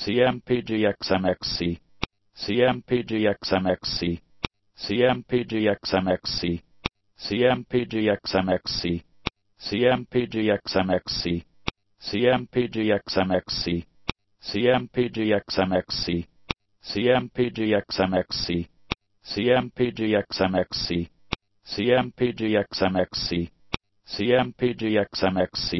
CMPGXMXC, CMPGXMXC, CMPGXMXC, CMPGXMXC, CMPGXMXC, CMPGXMXC, CMPGXMXC, CMPGXMXC, CMPGXMXC, CMPGXMXC, CMPGXMXC,